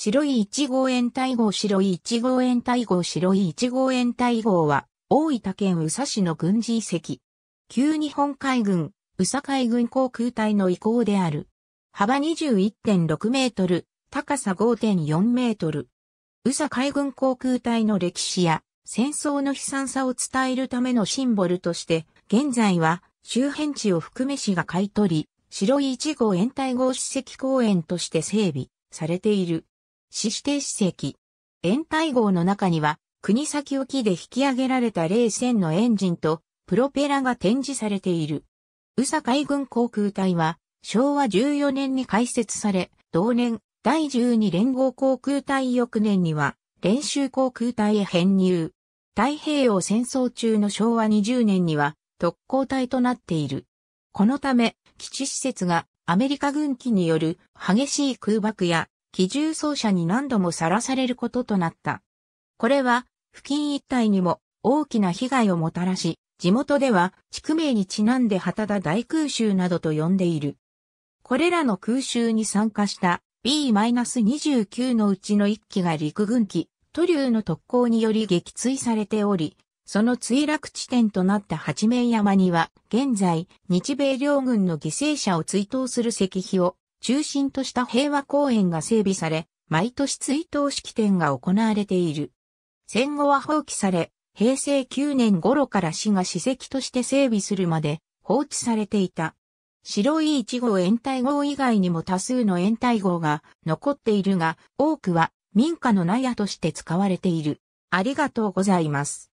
白い1号円大号白い1号円大号白い1号円大号は、大分県宇佐市の軍事遺跡。旧日本海軍、宇佐海軍航空隊の遺構である。幅21.6メートル、高さ5.4メートル。宇佐海軍航空隊の歴史や戦争の悲惨さを伝えるためのシンボルとして、現在は周辺地を含め市が買い取り、白い1号延滞号史跡公園として整備されている。死指定史跡。延体号の中には、国先沖で引き上げられた冷戦のエンジンとプロペラが展示されている。宇佐海軍航空隊は昭和14年に開設され、同年第12連合航空隊翌年には練習航空隊へ編入。太平洋戦争中の昭和20年には特攻隊となっている。このため基地施設がアメリカ軍機による激しい空爆や機銃奏者に何度もさらされることとなった。これは、付近一帯にも大きな被害をもたらし、地元では地区名にちなんで旗田大空襲などと呼んでいる。これらの空襲に参加した B-29 のうちの1機が陸軍機、都流の特攻により撃墜されており、その墜落地点となった八面山には、現在、日米両軍の犠牲者を追悼する石碑を中心とした平和公園が整備され、毎年追悼式典が行われている。戦後は放棄され、平成9年頃から市が史跡として整備するまで放置されていた。白い一号延滞号以外にも多数の延滞号が残っているが、多くは民家の納屋として使われている。ありがとうございます。